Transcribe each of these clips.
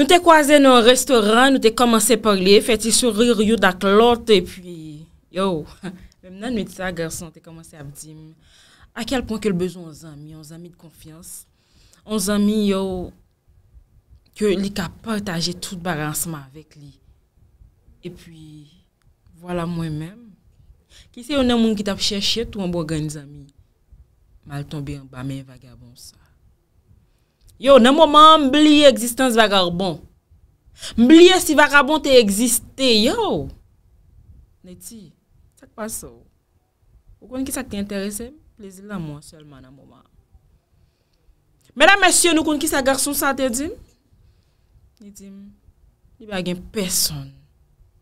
Nou te kwaze nou an restoran, nou te komanse par li, fe ti surir yu dak lote, e pi yo, men nan mwen ti sa garson, te komanse ap di, a kel pon ke l bezon an zami, an zami de konfians, an zami yo, ki yo li ka partaje tout baransman vek li. E pi, wala mwen men, ki se yon nan mwen ki tap cheshet ou an bo gan yon zami, mal tombe yon bame yon vagabonsa. Yo, nan mouman, mbliye egzistans va garbon. Mbliye si va garbon te egziste, yo. Neti, sak pa sou? Ou kon ki sa te interese? Plezil nan mouman, selman nan mouman. Mè nan mèsyon ou kon ki sa garsoun sa te din? Neti, ni bagen person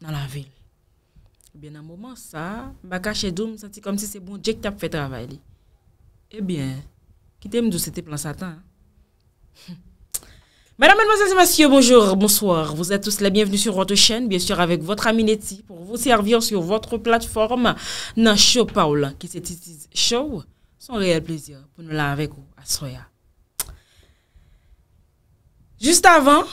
nan la vil. Ebyen nan mouman sa, mba kache doun, sati kom si se bon djek tap fè travay li. Ebyen, kite mdou se te plan satan, Mesdames, Mesdemoiselles et Messieurs, bonjour, bonsoir. Vous êtes tous les bienvenus sur votre chaîne, bien sûr avec votre ami Neti, pour vous servir sur votre plateforme dans Show Paul qui c'est Show. C'est un réel plaisir pour nous là avec vous à Juste avant,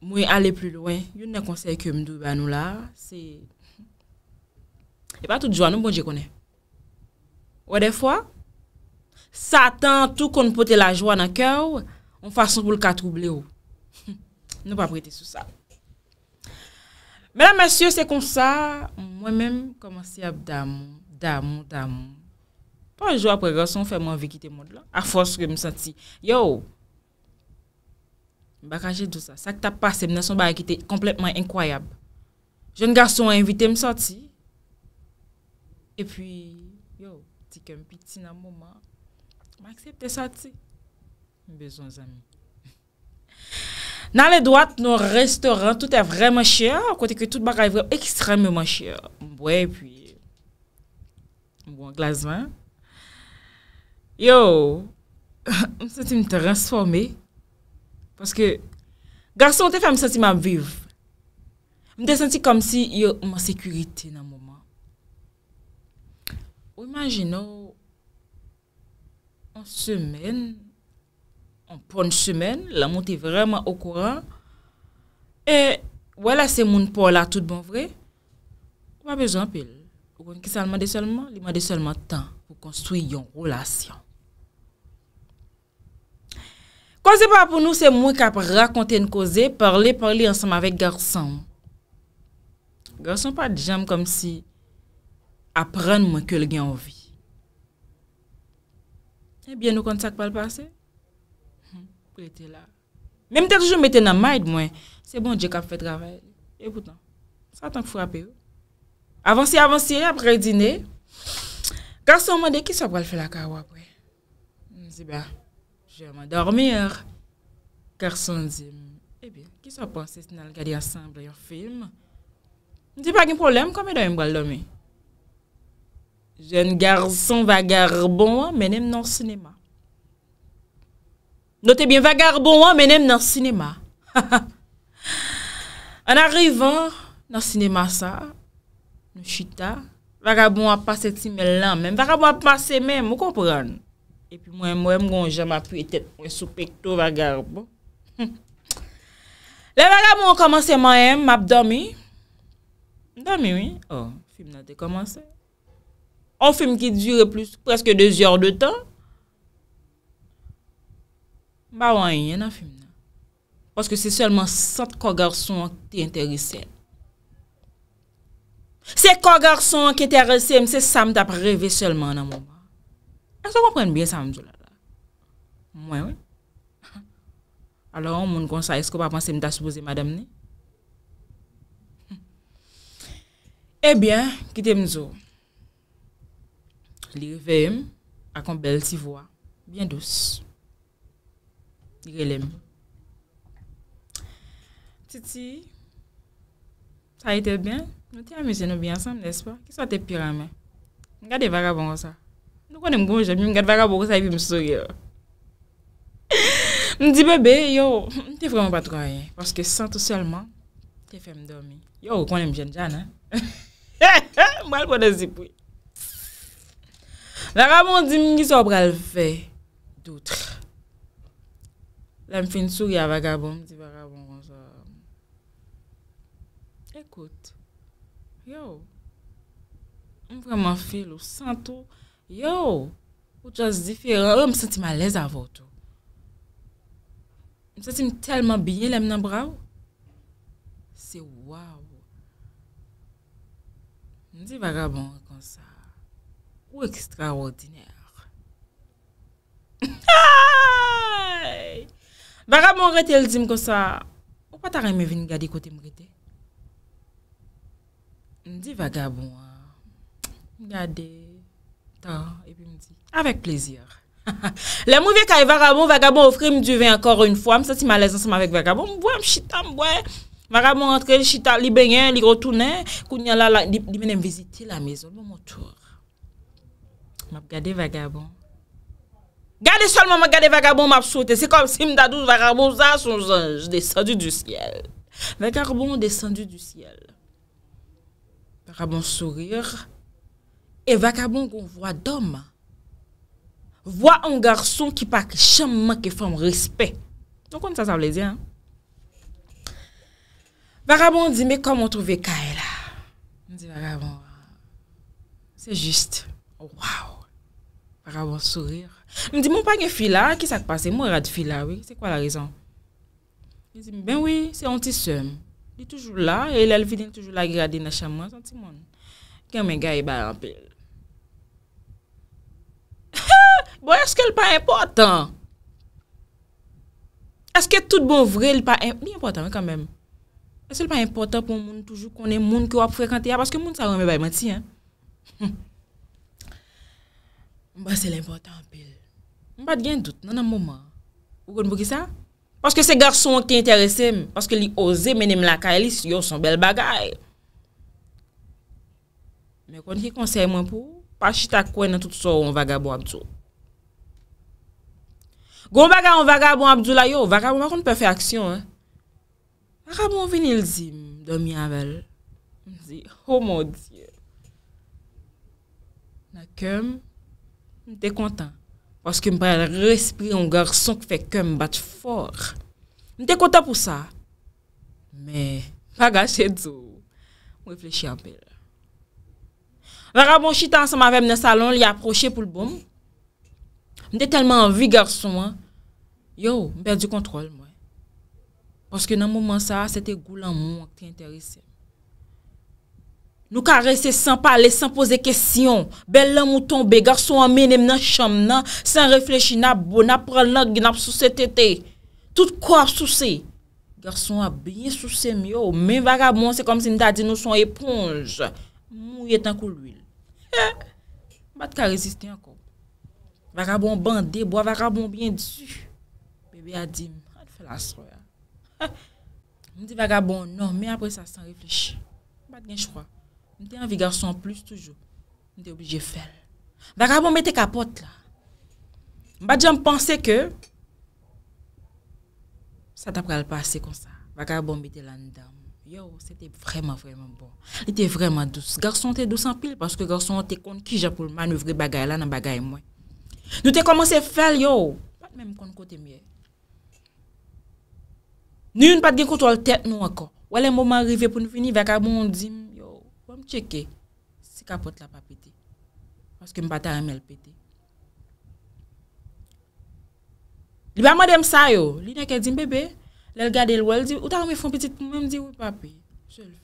moi aller plus loin, il y a un conseil que me ben nous là, c'est... Et pas toute joie, nous, bon je connaît. Ou des fois, Sa tan tou kon pote la jwa nan kèw, ou fason pou lka trouble ou. Nou pa prete sou sa. Mèlè mèsyou, se kon sa, mwen mèm koman si ap damon, damon, damon. Pan jou ap pre gason, fè mwen vikite moun lan. A foske m senti. Yo, m bakanje dousa. Sa ki ta pase, m nason ba wikite kompletman inkwayab. Joun gason a invite m senti. E pi, yo, ti kem piti nan mouman. M'aksepte sa ti. Mbezoun zami. Nan le doat, nou restaurant, tout e vremen chè, kote ki tout bak a evre ekstrememen chè. Mbwe, pi. Mbon, glazman. Yo, mse ti mte transforme. Paske, garso mte fè mse ti mabiv. Mte senti kom si, yo, mma sekurite nan mouman. Ou imagino, en semaine, en bonne semaine, la montée vraiment au courant. Et voilà, c'est mon pour là, tout bon vrai. Pas besoin pile. Ou ça demande seulement, il demande seulement temps pour construire une relation. c'est pas pour nous, c'est moi qui raconter une cause, parler, parler ensemble avec garçon. Garçon pas de jambes comme si apprendre moi que le a envie. Ebyen nou kont sak pal pase? Kou lete la. Mem terjou meten nan maid mwen. Se bon, jek ap fe travèl. Ebutan, satan k fwapè ou. Avansi avansi, apre dine. Karson mwende, ki sa pral fe la kawap we? Mzi ba, jèman dormi ar. Karson zi, ebyen, eh ki sa panse sinal gadi asan blayor film? Mzi bagi mprolem, kame da yon bal do me? jen garson vagarbon wan menem nan sinema. Note bien, vagarbon wan menem nan sinema. An arrivan nan sinema sa, nou chita, vagarbon wap pase ti men lan men, vagarbon wap pase men, moun kompran. E pi moun moun moun jaman pwet ete moun soupek to vagarbon. Le vagarbon wak komanse moun moun ap domi, domi, wen, oh, film nan te komanse. On fume ki dure plus preske 2 yor de tan. Mba wanyen an fume nan. Poske se selman sat kogarson ki te interese. Se kogarson ki te arrese mse sa m tap reve selman nan mouman. An se komprenne bien sa m djou la la. Mwen wè. Alò moun konsa esko pa panse m ta soubouze madame ni. E byen, ki te m djou. Li revèm, akon bel si vwa. Bien dous. Di relem. Titi, sa itè ben? Nou ti amuse nou bi ansan, nespa? Kiswa te pirame? Mwen gade vaga bon sa. Nou konen mwen jen, mwen gade vaga bon sa, yon mwen souye. Mwen di bebe, yo, mwen te vreman patroye. Paske santou selman, te fèm dormi. Yo, konen mwen jen jan, he? Mwen al konen sipouye. Lè m fin sou ya vagabon, m di vagabon kon sa. Ekout, yo, m vreman fi lou, santo, yo, ou jaz di fi, yo m senti malèz avoto. M senti m telman biye lè m nan bra ou. Se waw ou. M di vagabon kon sa. Ou ekstraordinyer. Vagabon rete el zim ko sa. Ou pa ta reme vini gade kote mrete? Mdi vagabon. Gade. Ta. Evi mdi. Avek plezyor. Le mou vek ay vagabon. Vagabon ofre mdi ven akor un fwa. M sati malez ansa m avek vagabon. M bwe m chita m bwe. Vagabon entre chita. Li benyen. Li rotounen. Kounye la la. Li menen vizite la mezo. M wotour. mab regarder vagabond regardez seulement mab regardé vagabond m'a sauté c'est comme si m'da douze vagabond ça son ange descendu du ciel vagabond descendu du ciel vagabond sourire et vagabond qu'on voit d'homme voit un garçon qui pas jamais que femme respect donc comme ça ça veut dire hein? Vagabond dit, mais comment trouver Kaela? On dit, vagabond, c'est juste. Waouh! Par avon sourir. Mwen di mwen pa gen fi la, ki sa kpase? Mwen rad fi la, wè? Se kwa la rezon? Mwen di mwen ben wè, se onti sem. Di toujou la, e lèl viden toujou la graden a chamman. Sonti mwen? Gen men gaye ba rampel. Bon, eske l pa important? Eske tout bon vre l pa important? Ni important, wè, kanmen. Eske l pa important pou moun toujou konen moun ki wap frekante ya? Paske moun sa rome bay mati, hein? Mba se l'important pil. Mba di gen dout nan nan mouman. Ou kon mouki sa? Paske se garson ki interese m, paske li oze menem laka elis, yo son bel bagay. Mwen kon ki konsey mwen pou, pa chita kwen nan tout so ou an vagabou abdou. Gon baga an vagabou abdou la yo, vagabou mwen kon pe fe aksyon. A ka moun vini l zim, domi anvel. O oh moun diye. Na kem, Mwen te kontan, paske mwen prele respri yon garson ki fe kèm bat fòr. Mwen te kontan pou sa, mwen bagaj se dzo, mwen reflechi apèl. Vara bon chitan se ma ve mnen salon li aproche pou l'boum, mwen te telman anvi garson, yo, mwen perdi kontrol mwen. Paske nan mouman sa, se te goulan moun ak te interese. Nou ka rese san pale, san pose kesyon. Bel la mouton be, garson an menem nan chom nan, san reflechi nan bonap, pral nan gnap sou se tete. Tout kwa sou se. Garson an ben sou se myo, men vagabon se kom si nida di nou son eponj. Mou yetan kou l'wil. Mat ka rezisti anko. Vagabon bande, bo avagabon ben disu. Bebe Adim, an fela sou ya. Ndi vagabon, non, men apre sa san reflechi. Mat genj fwa. Mwen te anvi garson plus toujou. Mwen te oblije fel. Vakarbon mwen te kapote la. Mba diyan mpense ke sa tapre alpase kon sa. Vakarbon mwen te lan dam. Yo, se te vreman vreman bon. E te vreman douz. Garson te douz anpil paske garson te kon ki ja pou manouvre bagay la nan bagay mwen. Nou te komanse fel yo. Pat mwen kon kote mwen. Nou yon pat gen koutou al tèt nou akon. Wale mouman rive pou nou fini vakarbon mwen di m. checker si capote la pas pété. Parce que je ne pas le pété. Il va demander ça, yo. Il dit, bébé, elle regarde le wall, dit, ou t'as remis une petite pour me dit, oui, papi, je le veux.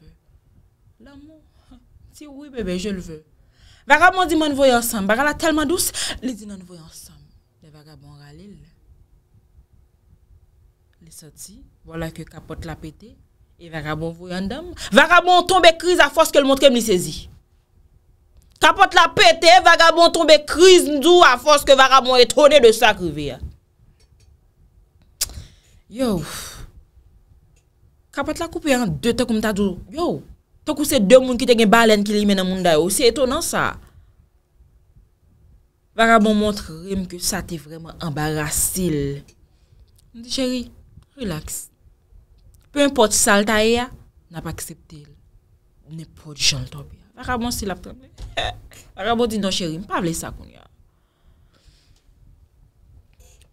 L'amour, si oui, bébé, je le veux. Vagabond dit, on voyer ensemble. Bagala tellement douce, il dit, on voyait ensemble. Les vagabonds râlent. Il est sorti, voilà que capote l'a pété. Vagabon tombe kriz a fos ke l montrem li sezi Kapot la pete Vagabon tombe kriz nzou A fos ke vagabon etrone de sa krive Yo Kapot la koupe an Yo Tokou se demoun ki te gen balen ki li men an moun dayo oh, Si etonan sa Vagabon montre rem Ke sa te vreman ambarasil Ndi cheri Relax Pe yon pot sal ta e ya, nan pa aksepte li. Yon ne pot di jan l tope. Bak a bon si la ptande. Bak a bon di nan cheri, m pa vle sa kon ya.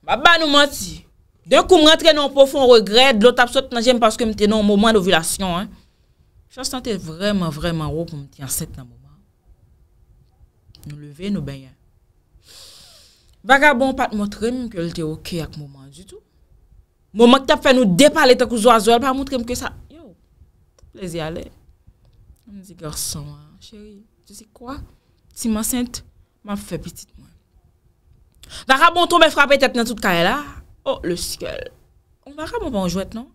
Baba nou mwati, dekou m rentre nan profon regret, lot ap sot nan jem paske m tenon mouman nou vylasyon. Chans nan te vreman vreman rou pou m tenon set nan mouman. Nou leve, nou benye. Bak a bon pat motren ke l te okey ak mouman jitou. Mou mak tap fè nou depal etak ou zo a zo el pa moutrem ke sa... Yo, lezi ale. Moun zi garson an, chéri. Je zi kwa? Si man sent, man fè pitit moun. Vak a moun ton mè frap etet nan tout kaya la. Oh, le sikèl. Mou vak a moun banjouet non?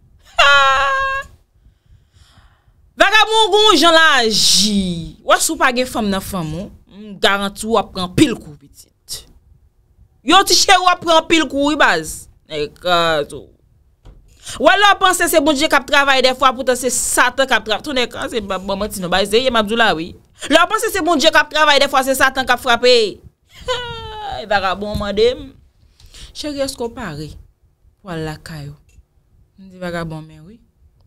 Vak a moun moun jan la aji. Wase ou pa gen fèm nan fèm moun, oh. moun garantou wap pran pil kou pitit. Yo ti chè wap pran pil kou wibaz. E kato. Wè lò apansè se moun dje kap travay de fwa pou te se satan kap travay. Tounè kan se mbama ti nou bayze, yè mabzou la wè. Lò apansè se moun dje kap travay de fwa se satan kap frape. Ay, vagabon mwen dem. Che resko pare, wala kayo. Mwen di vagabon mwen wè.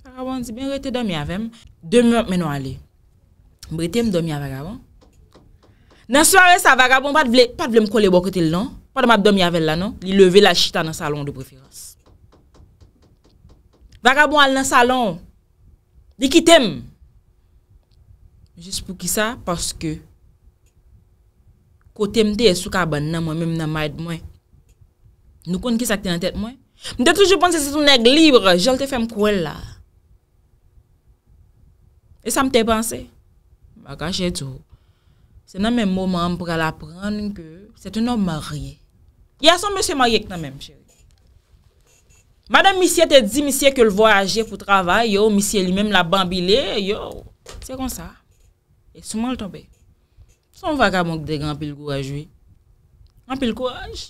Vagabon di ben rete domi avèm. Demi wè mwen wè alè. Brete mwen domi avè vagabon. Nan sware sa vagabon, pat vle mkole bokote lè nan. Pat mwen domi avè lè nan. Li leve la chita nan salon de preferans. Vaka bon al nan salon, di ki tem. Jis pou ki sa, paske, kote mte esou ka ban nan mwen men nan maid mwen. Nou kon ki sa ki te nan tet mwen? Mwen te toujou pon se se sou neg libre, jol te fem kou el la. E sa mte panse? Vaka che tou, se nan men mouman pou ka la pranen ke, se te nan mariye. Ya son monsi mariye ki nan men mwen che ou. Madame Missy te di, Missy e ke l voyaje pou travay, yo, Missy e li menm la bambile, yo, se kon sa? E souman l tope? Souman vakabon kde gen apil kouaj, vi? Ampil kouaj?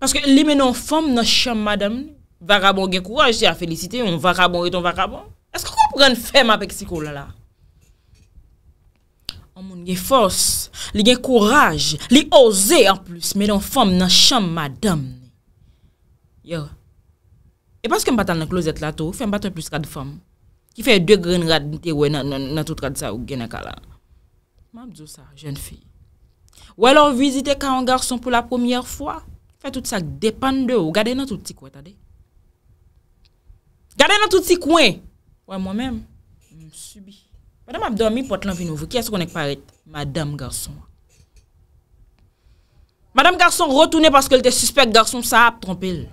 Paske li menon fom nan chan madame, vakabon gen kouaj, se a felicite, yon vakabon eton vakabon? Eske kon pren fèman pek si kou lala? An moun gen fos, li gen kouaj, li oze an plus, menon fom nan chan madame, yo, E paske m batan nan klozet lato, fe m batan plus kade fam. Ki fe e de grene radite we nan tout radisa ou gena kalan. M a bzo sa, jen fi. Ou elon vizite ka an garson pou la premier fwa. Fe tout sa depan de ou. Gade nan tout si kouen, tade. Gade nan tout si kouen. Ou e mwen men, m subi. Madame Abdoumi, pot lan vi nouve. Ki es kon ek paret? Madame garson. Madame garson rotoune paske lte suspect garson sa ap trompel.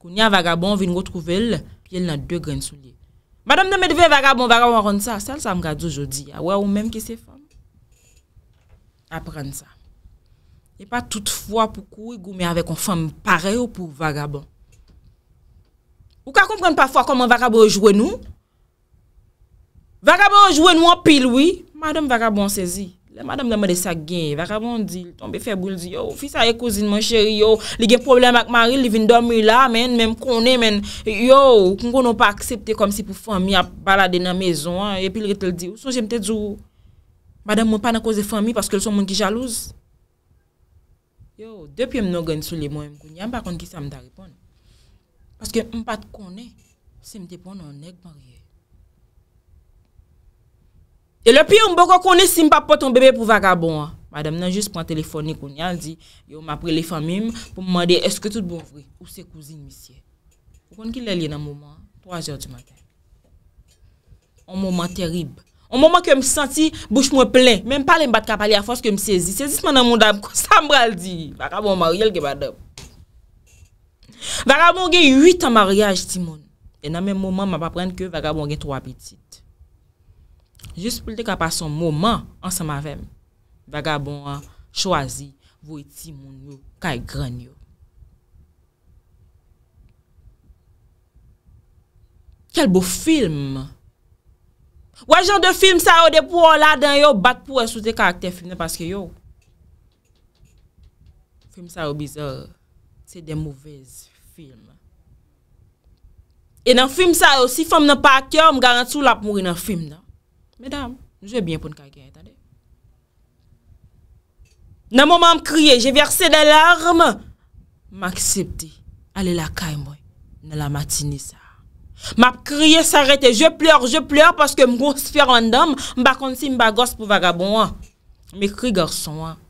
Koun ya vagabon vin wotrouvel, pi el nan de gren sou li. Madame de Medve, vagabon, vagabon, ron sa, sel sa mgrad zo jodi, awe ah ou menm ki se fom? Aprende sa. E pa tout fwa pou kou i goume ave kon fom pare ou pou vagabon. Ou ka kompren pa fwa koman vagabon jouen nou? Vagabon jouen nou an pil oui, madame vagabon sezi. Madame nan mwen de sa gen, vaka mwen di, l tombe febou, l di, yo, fisa e kozine mwen cheri, yo, li gen problem ak mari, li vin dormi la, men, men konen, men, yo, kon konon pa aksepte kom si pou fami a balade nan mezon, epi l rete l di, ou son jemte djou, madame mwen pa nan koz de fami, paske l son mwen ki jalouz, yo, depi mnen gen sou li mwen mwen kon, nyan pa kon ki sa mda ripon, paske m pat konen, se mte pon nan nek, mwen gen. E le pye ou mbo ko kone simpa poton bebe pou vagabon an. Madame nan jist pran telefonik ou nyal di. Yo m apre lé famim pou m mande eske tout bon vre. Ou se kouzi misye. Ou kon ki lè li nan mouman. 3 jor di maten. On mouman terib. On mouman ke m senti bouch mwen plen. Menm pale m bat kap ali a fos ke m sezi. Sezi seman nan moun dam. Kou sa m bral di. Vagabon maryel ke madem. Vagabon gen 8 an maryaj timon. E nan men mouman m apapren ke vagabon gen 3 peti. Jus pou lte ka pa son mouman ansan mavem. Vagabon an chwazi vou iti moun yo kay e gran yo. Kel bo film? Ou an jan de film sa yo depou ou la den yo bat pou esoute karakter film nan paske yo? Film sa yo bizor. Se de mouvèz film. E nan film sa yo si fèm nan pa kèm garan sou la pou moun nan film nan. Medam, nou jè bien pou nou kagey etade. Nan mouman m kriye, jè verse de larm, m aksepti, ale la kay mwen, nan la matini sa. M ap kriye s'arete, jè pleur, jè pleur, paske m gosfer an dam, m bakonsi, m bagos pou vagabon an. M ekri gorson an.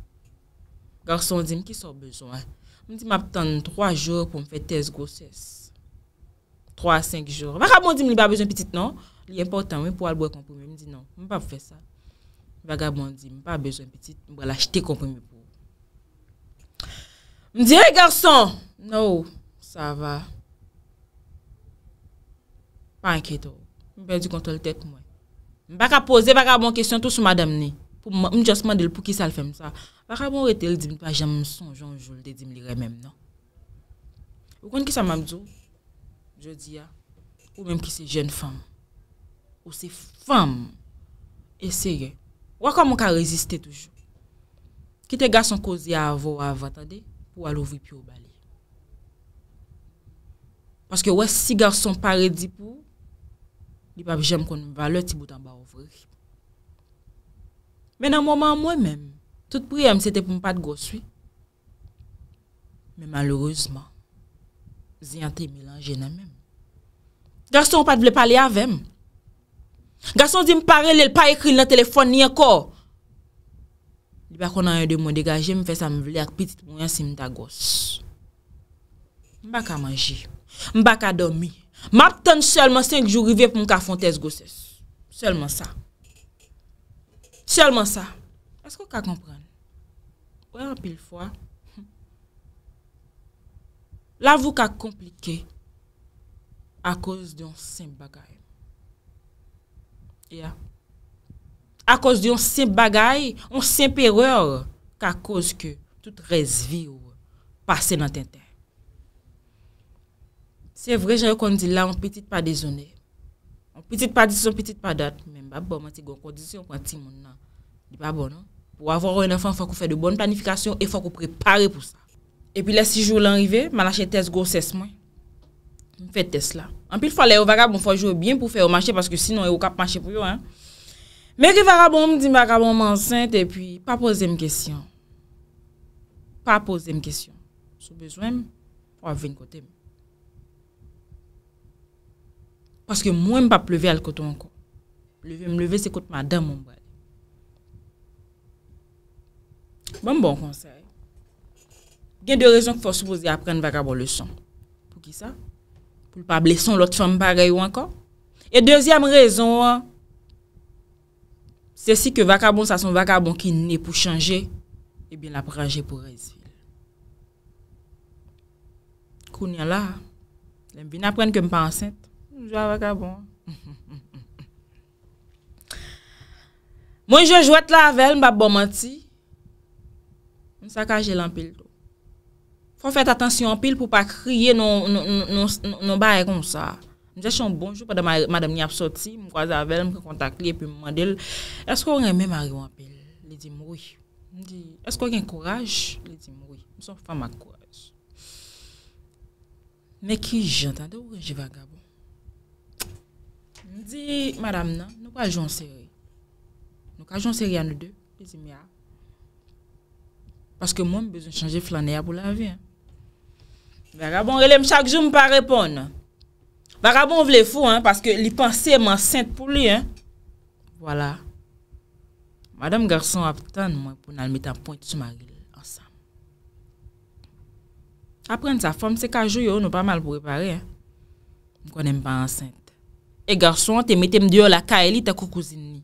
Gorson di m ki so bezon an. M di m ap tan 3 jor pou m fe tez goses. 3-5 jor. Vagabon di m li bag bezon pitit nan an. Li important, mwen pou albouye komprimi. Mwen di nan, mwen pa pou fè sa. Mwen pa gabon di, mwen pa bejoun petit, mwen pa lachite komprimi pou. Mwen di, hey garçon! Nou, sa va. Pa anketo. Oh. Mwen pa di kontol tèt mwen. Mwen pa ka pose, mwen pa gabon kesyon tout sou madame ni. Mwen jasman del pou ki sa l fèm sa. Mwen pa gabon rete, mwen pa jam son, joun joul, de dim li re mèm nan. Ou kon ki sa mabdou? Je di ya. Ou mèm ki se jen fèm. Ou se fam esere, wakwa mwen ka reziste toujou. Kite gason kozi a avou avatade pou alouvri pi ou bale. Paske wè si gason pare di pou, di pa bi jem kon mba lè ti boutan ba ouvri. Men an mwaman mwen men, tout priyem se te pou mpad goswi. Men malourouzman, ziyan te milan jenè men. Gason pat vle pale avèm, Gason di m parel, el pa ekri na telefon ni anko. Diba kon an yon de moun degaje, m fè sa m vle ak pitit moun yon sim ta gos. M baka manji, m baka domi. M aptan selman senk jou rive pou m ka fontez goses. Selman sa. Selman sa. Asko ka kompran? Koyan pil fwa? La vou ka komplike. A koz di yon sim bagay. A koz di yon sin bagay, yon sin pereur, ka koz ki tout rezvi ou pase nan ten ten. Se vre, jayou kon di la, yon petit pa de zonè. Yon petit pa dis, yon petit pa dat. Men, ba bon, man ti gwen kondisyon kon ti moun nan. Di ba bon, non? Po avon yon enfan, fok ou fè de bon tanifikasyon, e fok ou prepare pou sa. E pi la, si joun lan rive, man la chen test gonses mwen. Mwen fè test la. Anpil bon, bon fwa le yo vagabo mwen fwa jowe bien pou fwe yo mache Paske sinon yo kap mache pou yo Mwen ki vagabo mwen di vagabo mwen sante E pi pa pose mwen kesyon Pa pose mwen kesyon Sou bezwen mwen Wap ven kote mwen Paske mwen mwen pa pleve al koto anko Pleve mwen leve se kote mwen dan mwen bwe Mwen mwen bon konsey Gen de rezon ki fwa sou pose A pren vagabo leson Pou ki sa? pou l pa bleson l ot fèm pa gèy ou ankon. E dèzyèm rezon an, se si ke vakabon sa son vakabon ki nè pou chanje, e eh bin ap raje pou rezi. Koun ya la, lèm bin ap pren kem pan sent. Jwa vakabon. Mwen jè jwè t lavel mba bomanti, mwen sa ka jè lampel to. Fon fèt atensyon pil pou pa kriye nou non, non, non, bayè kon sa. Mwen jè chon bonjou padè madèm ni ap soti, mwen kwa zavèl, mwen kontak li, epi mwen del. Eskou orè mè mè marè wan pil? Li di moui. Mwen di, eskou orè yon kouraj? Li di moui. Mwen son fwa mwa kouraj. Mwen ki jant adè ou rejivè a Gabon? Mwen di, madèm nan, nou kwa joun seri? Nou kwa joun seri an nou dè? Li di mè a? Ah. Paske mwen mè bezon chanje flanè ya pou la vi, an? Vagabon relem chak jo mpa repon. Vagabon vle fwo, paske li panse m ansente pou li. Voilà. Madame garçon aptan mwen pou nan metan point sou magli ansan. Aprende sa fom se kajou yo, nou pa mal pou repare. M konen mpa ansente. E garçon, te metem diyo la kaeli ta kou kouzini.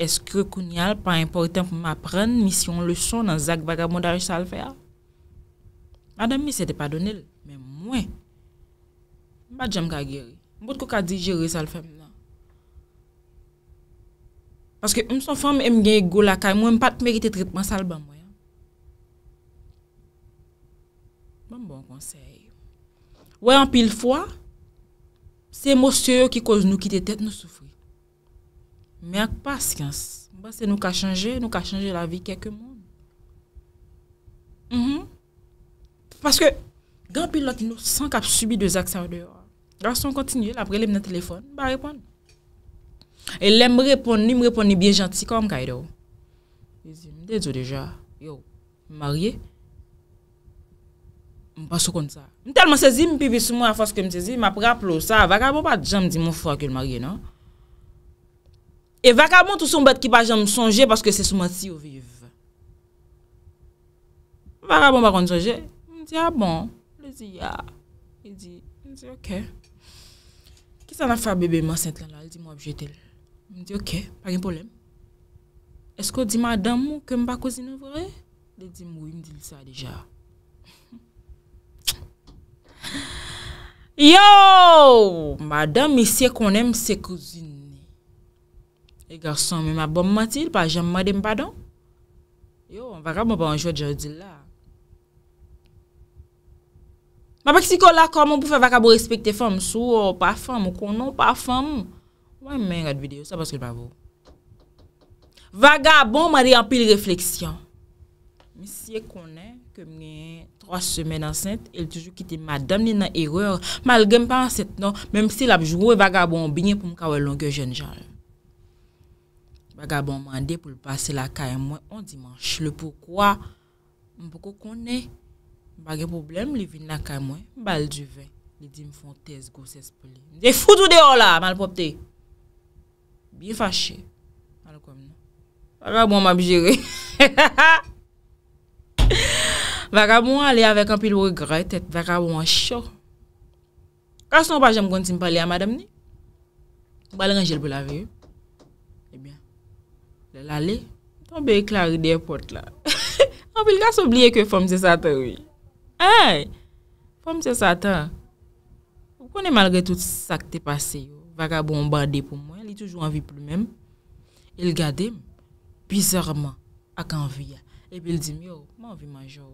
Eske kou nyal pa importan pou m apren misyon lechon nan zak vagabon dar chal fè a? Adan mi se te pa donel, men mwen. Mwen pa jem ka geri. Mwen pou te ko ka digeri sal fem lan. Paske mwen son fom mwen mwen mwen mwen mwen mwen mwen mwen mwen mwen mwen mwen mwen. Mwen mwen mwen mwen mwen mwen mwen mwen mwen mwen mwen. Woyan pil fwa, se monsye yo ki kouz nou kite tet nou soufri. Mwen ak pasyans. Mwen se nou ka chanje, nou ka chanje la vi keke moun. Mwen mwen, Paske, gan pilote ino, sank ap subi de zak sa ou deyo. Dans son kontinyel, apre le mnen telefon, ba repon. E lem repon, ni m repon ni bie janti, kwa m kajde ou. M dezo deja, yo, marye? M pa sou kont sa. M tel m sezi, m pi vi sou m a fos ke m sezi, m ap rap lo sa. Vakabon pa jam di m fwa ki lmarye, nan? E vakabon tou sou m bet ki pa jam sonje, paske se sou mati ou viv. Vakabon pa kont sonje, Si ya ah, bon, le di ya. Ah. Le di, le di, ok. Ki sa la fwa bebe man sent la la? Le di, mou objete le. Le di, ok, pakem polem. Esko di madame mou kem pa kouzine vore? Le di, mou, le di lisa deja. Yo! Madame, mi se konen mse kouzine. E garson, mi mabon mati, li pa jem madem padon. Yo, an vaka mou pa anjoua dja ou di la. Mwen a mwen si kon la kon mwen pou fè vaga bo respèkte fèm sou, oh, pa fèm, kon nou, pa fèm. Mwen mwen yon videyo, sa paske l pou avou. Vaga bon manè yon pile refleksyon. Mwen siye konè ke mwen yon tro semen ansènt, el toujou kite madam, nin nan erèr. Mal gen mwen pan ansènt non, menm si l apjouwe vaga bon binyen pou mwen kawè lonke jenjal. Vaga bon mwande pou l pase la kè mwen on dimanche. Le poukwa mwen pou kou konè? Bagye problem li vi naka mwen, bal duve. Li di mfon tez gouses poli. De foudou de hola, mal popte. Bi fache. Mal komi. Vakabon mabjere. Vakabon ale avek anpil wogre, tet vakabon ancho. Kas non pa jem gonti mpale a madam ni? Bal anjel pou la ve. Ebyen, eh lal ale. Tanbe e klari dey pot la. Anpil gas oblie ke fom se sata woy. Ay, pou mse satan, pou konen malgè tout sa ki te pase yo, vagabon badè pou mwen, li toujou anvi pou mèm, il gade m, pizèrman, ak anvi ya. Epi il di m yo, m anvi ma jò,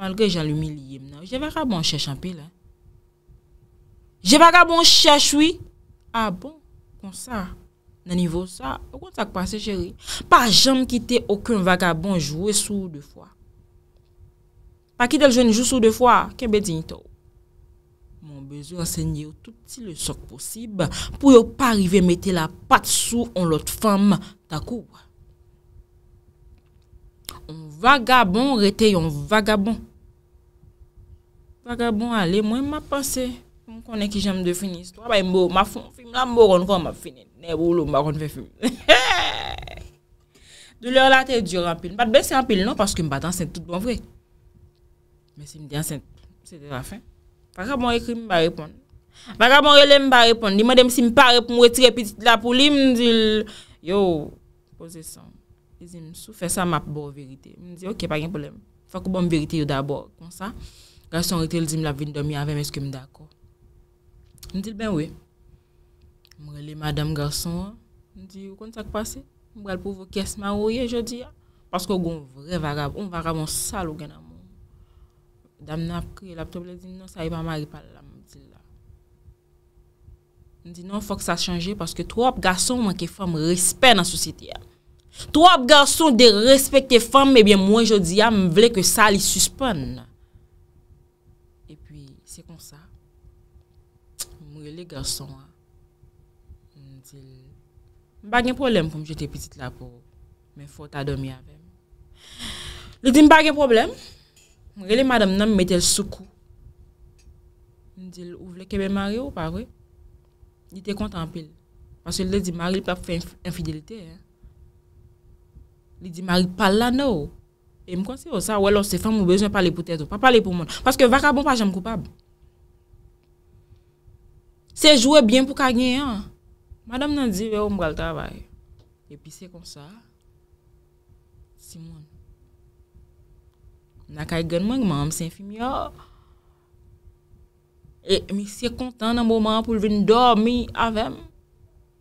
malgè jan lumi li yèm nan, jè vagabon chèch apè la. Jè vagabon chèch wè? A bon, kon sa, nan nivou sa, wè kon sa ki pase chèri? Pa jèm kite okun vagabon jwè sou de fwa. Pa ki del jouni jou sou de fwa, kebe din tou? Mon bezou an sèny yo touti le chok posib, pou yo pa rive mette la pat sou on lot fwam, takou? On vagabon rete yon vagabon. Vagabon ale, mwen mwa pase, mwen konen ki jem de finis. Toa bay mwo, mwa fon, mwen mwo ron fon, mwen finis. Ne wou loun, mwa ron fe finis. Doulor la te djur an pil, mwen bese an pil non, paske mwa dansen tout bon vwey. Mwen si m diyan sent, se de la fin. Faka mwen ekri m ba repon. Faka mwen rele m ba repon. Ni mwen dem si m pa repon, mwen triye pitit la pou li, mwen dil. Yo, pose san. Izin sou, fè sa map bo verite. Mwen di, ok, pa gen problem. Fakou bon verite yo d'a bo kon sa. Garson rete, il zim la vin do mi avè, mwen eske m d'akor. Mwen dil, ben we. Mwen rele, madame garson, mwen di, yo, kon sa kwa se? Mwen bral pou vo kesman ou ye, je di ya. Paske ou gon vre varab, ou varab an sal ou gen am. Dam nan ap kre, la ptob le di nan, sa e pa ma ripal la, mwen di non, la. Mwen di nan, fok sa chanje, paske twop gason manke fom, respen nan sosi te ya. Twop gason de respet te fom, ebyen mwen jodi ya, mwen vle ke sali suspon. E pwi, se kon sa, mwen yo le gason a. Mwen di, bagen problem koum jete pitit la pou, men fote a domi a bem. Le di m bagen problem, Mrele madame nan me metel soukou. Ni dile, ou vle kebe mari ou parwe? Ni te kontampil. Pase li de di mari pa pou fè infidelite. Li di mari pala nou. E mkonsi yo sa, wè lò se fèm ou bejwen pale pou tèdou. Pa pale pou moun. Pase ke vakabon pa jèm koupab. Se jwè byen pou kagnen yon. Madame nan di, wè ou mwal travay. E pi se kon sa. Si mwen. nakay gën mag ma am seen et Monsieur content dans moment pour venir dormir avec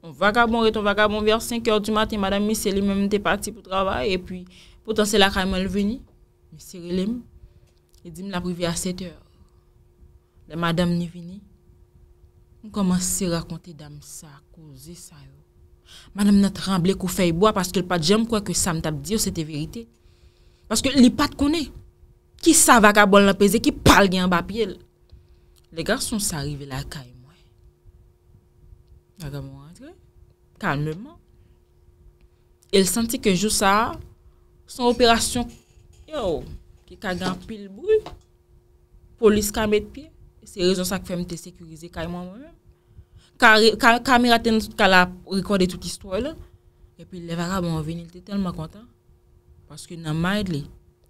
on vagabond et on vagabond vers 5 heures du matin madame mi même t'es parti pour travail et puis pourtant c'est la qu'elle mal venu Monsieur c'est relem il e dit me la privé à 7 heures madame n'est vini on commence à raconter dame ça causer ça Madame n'a tremblé qu'au fait bois parce qu'elle pas jamais quoi que ça me dit c'était vérité. Parce que les pas connaît. Ki sa va ka bol la peze, ki pal gen ba pi el. Le gar son sa rive la ka e mwen. Kaga mwen rentre, ka neman. El senti ke jou sa, son operasyon, yo, ki kagan pil brou, polis ka met pi, se rezon sa ki fem te sekurize, ka e mwen mwen. Kame raten tout, ka la rekwade tout istwa la. E pi le vaga mwen ven, el te telman kontan, paske nan ma edli,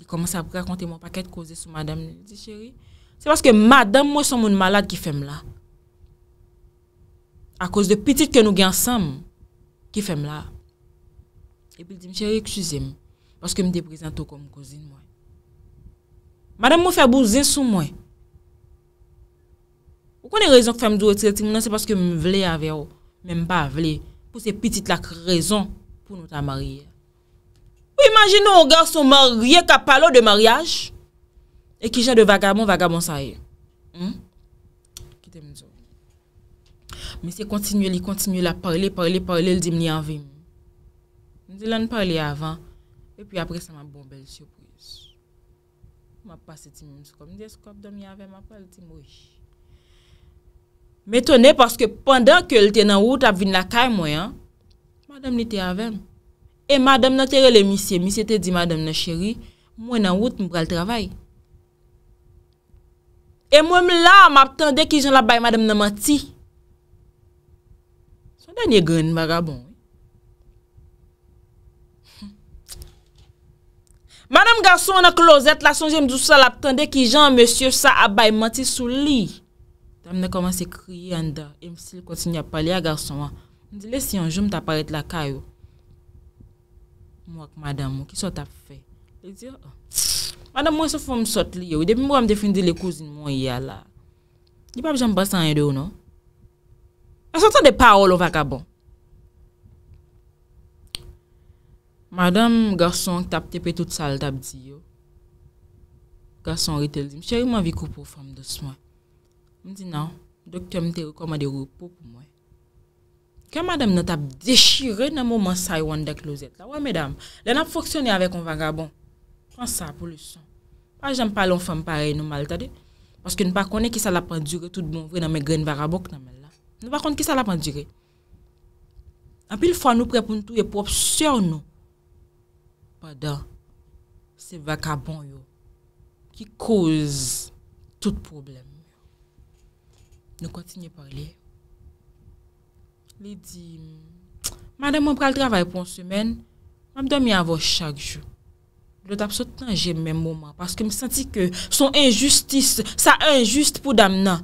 di komanse ap rakonte mwen paket kouze sou madame, di cheri, se paske madame mwen son moun malade ki fem la. A kouze de pitit ke nou gen sam, ki fem la. E pi di cheri, kouze mwen, paske mdebrezantou kon mwen kouzin mwen. Madame mwen fe abou zin sou mwen. Ou konen rezon ke fem djou etreti mwen, se paske mwen vle aveyo, men mba vle, pou se pitit la krezon pou nou ta marye. Ou imagine ou garso marye ka palo de maryaj? E ki jè de vagabon, vagabon sa yè. Hmm? Mè se kontinye li, kontinye li, a parli, parli, parli, lè di mè nye avè mè. Mè di lè nye parli avan, e pi apre sa mè bombej, jè pou mè. Mè pasè ti mè mè, mè di lè skop, mè di lè skop, mè di lè avè mè, mè pasè ti mè wè. Mè tonè, paske pandan ke lè tenan wout ap vin la kaj mwen, mè di mè nye te avè mè. E madame nan tere le misye, misye te di madame nan cheri, mwen nan wout mwen pral travay. E mwen mla m ap tende ki jan la bay madame nan mati. Swa danye gren marabon. Hmm. Madame garso nan klozet la sonje m dousa la ap tende ki jan monsye sa ap bay mati sou li. Tamne komanse kri yanda, e m sil kontin ya pali a garso man. M dile si yon jom ta paret la kayo. Mwak madan mwak, ki sot ap fe. E diyo, oh, oh. madan mwak se fom sot li yo, depi mwak m defindi le kouzin mwen ya la. Di pa bjan basan yon de yo, no? E sot sa de pa ou lo vaka bon. Madan mwak garson tap tepe tout sal tap di yo. Garson re tel di, mwen cheri mwen vi koupou fom dos mwen. Mwen di nou, doktor mwen te re komade rupou pou mwen. Kè madèm nan tap déchirè nan mouman sa ywande klozet la. Ouè medèm, lè nan foksyonè avè kon vagabon. Pan sa pou lè chan. Pan jèm palon fèm parey nou mal ta de. Paske nou pa konè ki sa la pandjire tout bonvè nan mè gren vagabok nan mè la. Nou pa konè ki sa la pandjire. Anpil fwa nou prepoun touye pop sèr nou. Pada, se vagabon yo. Ki kòz tout problem. Nou kontinye par lè. Li di, madèm mwen pral travay pou an semen, mwen dèm y avò chak jò. Blot ap sotan jèm mè mouman, paske m senti ke son enjustis, sa enjust pou dam nan.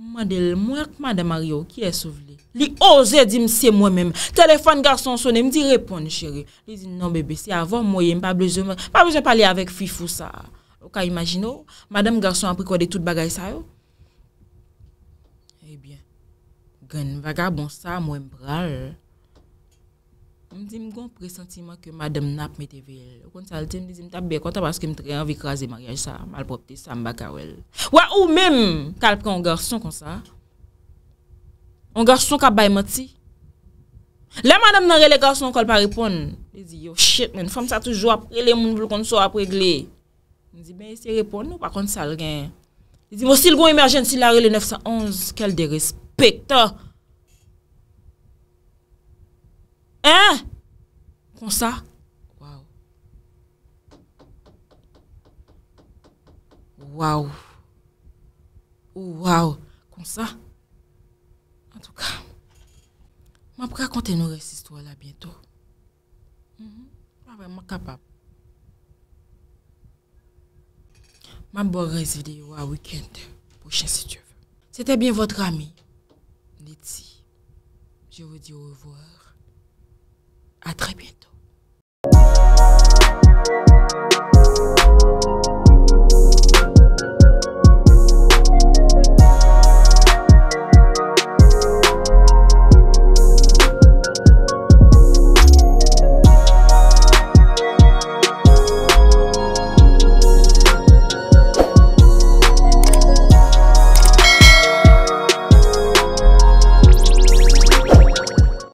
Mwen del mwen ak madèm Mario ki esov li. Li oze di mse mwen mèm, telefon garson sone, m di repon chere. Li di, nan bebe, se avò mwen mwen, m pa blese mwen, m pa blese mwen pali avèk fifou sa. Ou ka imagino, madèm garson ap prikode tout bagay sa yo. Gwen, vaga bon sa mwen bral. Mwen di mgon presenti man ke madam nap me te vel. Kon sal gen, mwen di zi mta bè konta baske m tre anvi krasi maryaj sa. Mal pop te sa mba kawel. Wè ou mèm kalpre an garson kon sa? An garson ka bay mati? Lè madam nan re le garson kol pa repon? Di zi, yo shit men, fòm sa toujou apre le moun vlou kon so apre gle. Mwen di, ben yisi repon nou pa kon sal gen. Di zi, mwen si lgon emerjen si la re le 911, kel de resp. Fiktor Ha? Kon sa? Waw Waw Waw Kon sa? En tout ka Mwen prekonte nou res istwa la bientou Mwen mhm. veman kapab Mwen bo res vide yo a wikend Po chen si tue Sete bin vot rami si, je vous dis au revoir. À très bientôt.